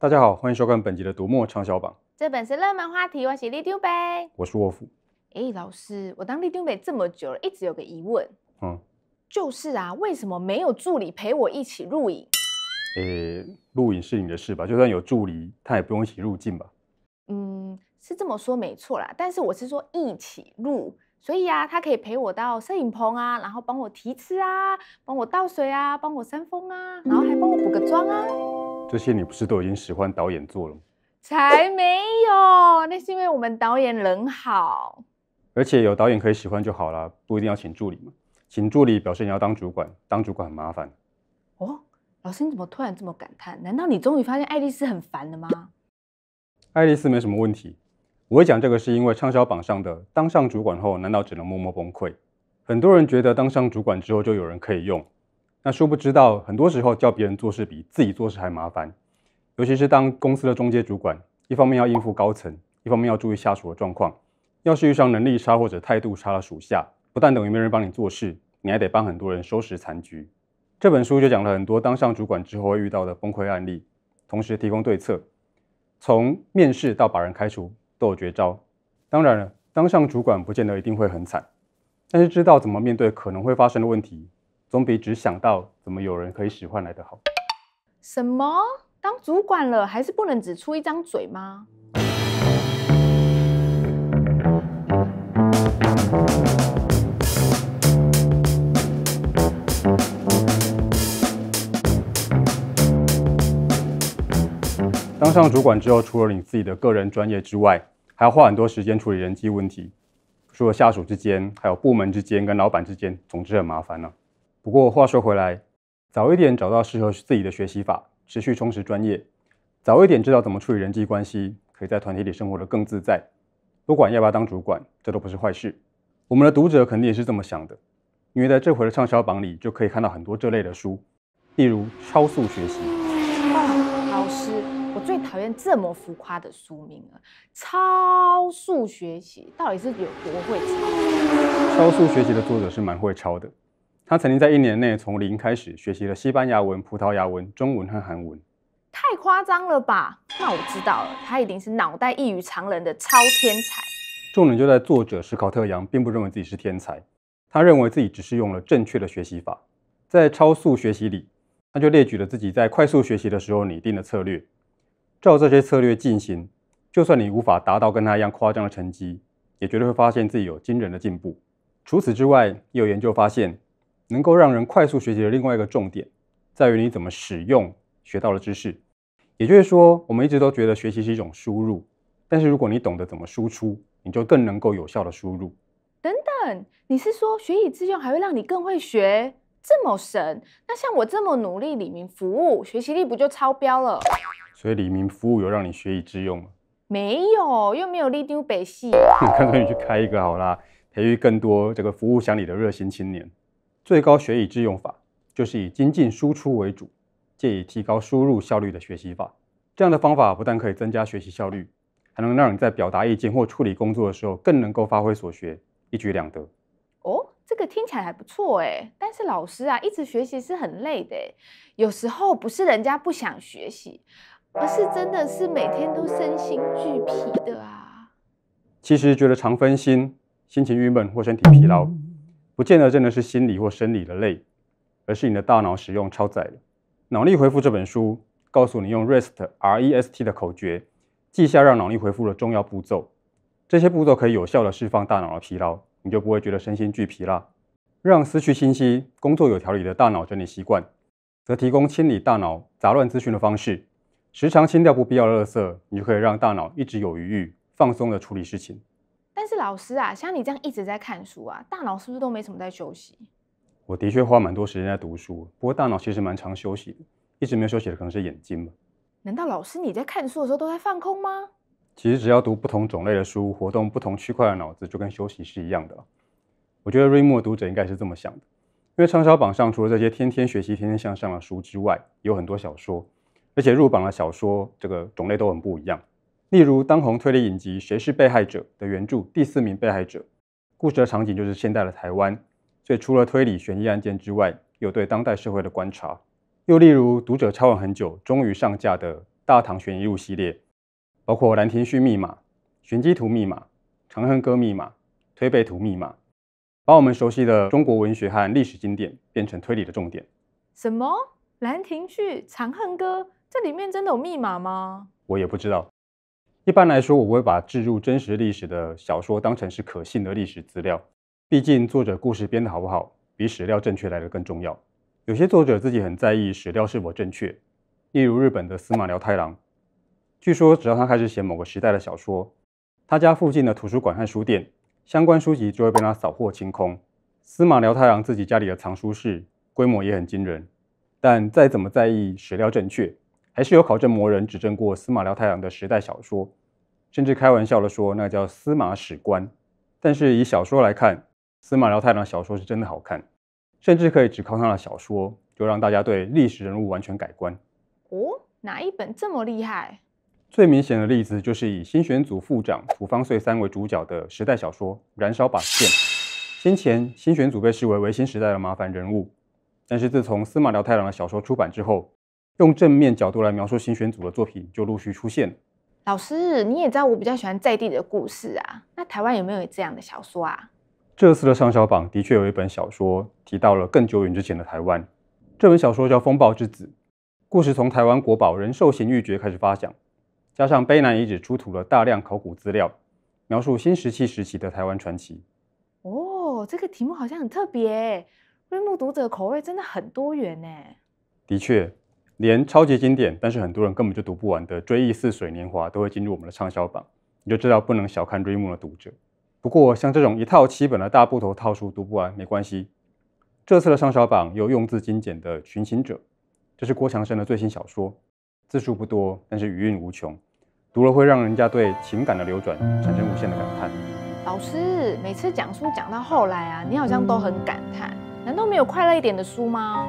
大家好，欢迎收看本集的《读墨畅销榜》。这本是热门话题，我是立丢北，我是沃夫。哎，老师，我当立丢北这么久了，一直有个疑问。嗯，就是啊，为什么没有助理陪我一起录影？呃，录影是你的事吧，就算有助理，他也不用一起入镜吧？嗯，是这么说没错啦，但是我是说一起录，所以啊，他可以陪我到摄影棚啊，然后帮我提吃啊，帮我倒水啊，帮我扇风啊，然后还帮我补个妆啊。这些你不是都已经喜欢导演做了吗？才没有，那是因为我们导演人好，而且有导演可以喜欢就好了，不一定要请助理嘛。请助理表示你要当主管，当主管很麻烦。哦，老师你怎么突然这么感叹？难道你终于发现爱丽丝很烦了吗？爱丽丝没什么问题，我会讲这个是因为畅销榜上的。当上主管后，难道只能默默崩溃？很多人觉得当上主管之后就有人可以用。那殊不知，道很多时候叫别人做事比自己做事还麻烦，尤其是当公司的中阶主管，一方面要应付高层，一方面要注意下属的状况。要是遇上能力差或者态度差的属下，不但等于没人帮你做事，你还得帮很多人收拾残局。这本书就讲了很多当上主管之后会遇到的崩溃案例，同时提供对策，从面试到把人开除都有绝招。当然了，当上主管不见得一定会很惨，但是知道怎么面对可能会发生的问题。总比只想到怎么有人可以使唤来的好。什么？当主管了还是不能只出一张嘴吗？当上主管之后，除了你自己的个人专业之外，还要花很多时间处理人际问题，除了下属之间，还有部门之间跟老板之间，总之很麻烦呢。不过话说回来，早一点找到适合自己的学习法，持续充实专业；早一点知道怎么处理人际关系，可以在团体里生活的更自在。不管要不要当主管，这都不是坏事。我们的读者肯定也是这么想的，因为在这回的畅销榜里就可以看到很多这类的书，例如《超速学习》。老师，我最讨厌这么浮夸的书名了，《超速学习》到底是有多会抄？《超速学习》的作者是蛮会抄的。他曾经在一年内从零开始学习了西班牙文、葡萄牙文、中文和韩文，太夸张了吧？那我知道了，他一定是脑袋异于常人的超天才。重点就在作者史考特杨并不认为自己是天才，他认为自己只是用了正确的学习法。在超速学习里，他就列举了自己在快速学习的时候拟定的策略，照这些策略进行，就算你无法达到跟他一样夸张的成绩，也绝对会发现自己有惊人的进步。除此之外，也有研究发现。能够让人快速学习的另外一个重点，在于你怎么使用学到的知识。也就是说，我们一直都觉得学习是一种输入，但是如果你懂得怎么输出，你就更能够有效的输入。等等，你是说学以致用还会让你更会学这么神？那像我这么努力，李明服务学习力不就超标了？所以李明服务有让你学以致用吗？没有，又没有你丢白戏。看着你去开一个好啦，培育更多这个服务乡里的热心青年。最高学以致用法就是以精进输出为主，借以提高输入效率的学习法。这样的方法不但可以增加学习效率，还能让你在表达意见或处理工作的时候更能够发挥所学，一举两得。哦，这个听起来还不错哎。但是老师啊，一直学习是很累的哎。有时候不是人家不想学习，而是真的是每天都身心俱疲的啊。其实觉得常分心、心情郁闷或身体疲劳。不见得真的是心理或生理的累，而是你的大脑使用超载。了。脑力回复这本书告诉你用 REST R E S T 的口诀，记下让脑力回复的重要步骤。这些步骤可以有效的释放大脑的疲劳，你就不会觉得身心俱疲了。让思绪清晰、工作有条理的大脑整理习惯，则提供清理大脑杂乱资讯的方式。时常清掉不必要的垃圾，你就可以让大脑一直有余裕，放松的处理事情。是老师啊，像你这样一直在看书啊，大脑是不是都没什么在休息？我的确花蛮多时间在读书，不过大脑其实蛮常休息的，一直没有休息的可能是眼睛吧。难道老师你在看书的时候都在放空吗？其实只要读不同种类的书，活动不同区块的脑子，就跟休息是一样的。我觉得瑞墨读者应该是这么想的，因为畅销榜上除了这些天天学习、天天向上的书之外，有很多小说，而且入榜的小说这个种类都很不一样。例如当红推理影集《谁是被害者》的原著《第四名被害者》，故事的场景就是现代的台湾，所以除了推理悬疑案件之外，有对当代社会的观察。又例如读者抄完很久，终于上架的大唐悬疑录》系列，包括《兰亭序》密码、《玄机图》密码、《长恨歌》密码、《推背图》密码，把我们熟悉的中国文学和历史经典变成推理的重点。什么《兰亭序》《长恨歌》这里面真的有密码吗？我也不知道。一般来说，我会把置入真实历史的小说当成是可信的历史资料。毕竟，作者故事编得好不好，比史料正确来的更重要。有些作者自己很在意史料是否正确，例如日本的司马辽太郎。据说，只要他开始写某个时代的小说，他家附近的图书馆和书店相关书籍就会被他扫货清空。司马辽太郎自己家里的藏书室规模也很惊人。但再怎么在意史料正确，还是有考证魔人指证过司马辽太郎的时代小说。甚至开玩笑地说，那叫司马史官。但是以小说来看，司马辽太郎小说是真的好看，甚至可以只靠他的小说就让大家对历史人物完全改观。哦，哪一本这么厉害？最明显的例子就是以新选组副长土方岁三为主角的时代小说《燃烧把剑》。先前新选组被视为维新时代的麻烦人物，但是自从司马辽太郎的小说出版之后，用正面角度来描述新选组的作品就陆续出现。老师，你也知道我比较喜欢在地的故事啊。那台湾有没有这样的小说啊？这次的畅销榜的确有一本小说提到了更久远之前的台湾，这本小说叫《风暴之子》，故事从台湾国宝人寿型玉玦开始发想，加上卑南遗址出土了大量考古资料，描述新石器时期的台湾传奇。哦，这个题目好像很特别，瑞木读者口味真的很多元呢。的确。连超级经典，但是很多人根本就读不完的《追忆似水年华》都会进入我们的畅销榜，你就知道不能小看追梦的读者。不过像这种一套七本的大部头套书读不完没关系，这次的畅销榜又有用字精简的《寻情者》，这是郭强生的最新小说，字数不多，但是余韵无穷，读了会让人家对情感的流转产生无限的感叹。老师每次讲书讲到后来啊，你好像都很感叹，难道没有快乐一点的书吗？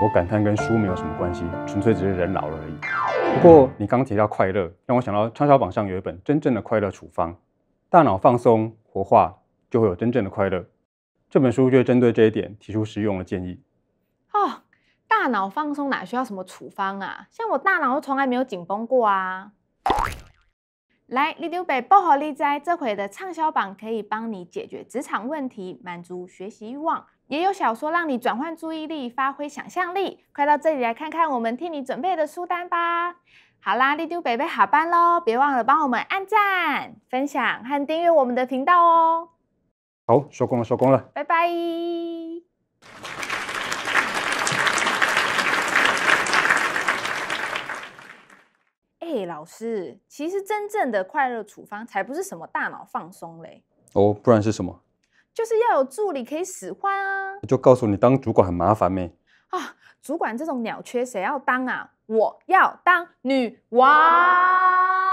我感叹跟书没有什么关系，纯粹只是人老了而已。不过你刚提到快乐，让我想到畅销榜上有一本真正的快乐处方，大脑放松活化就会有真正的快乐。这本书就针对这一点提出实用的建议。哦，大脑放松哪需要什么处方啊？像我大脑都从来没有紧绷过啊。来，李丢北薄荷利在）这回的畅销榜可以帮你解决职场问题，满足学习欲望。也有小说让你转换注意力、发挥想象力，快到这里来看看我们替你准备的书单吧！好啦，丽丢北北下班喽，别忘了帮我们按赞、分享和订阅我们的频道哦！好，收工了，收工了，拜拜！哎，老师，其实真正的快乐处方，才不是什么大脑放松嘞哦，不然是什么？就是要有助理可以使唤啊！就告诉你当主管很麻烦没啊！主管这种鸟缺谁要当啊？我要当女王。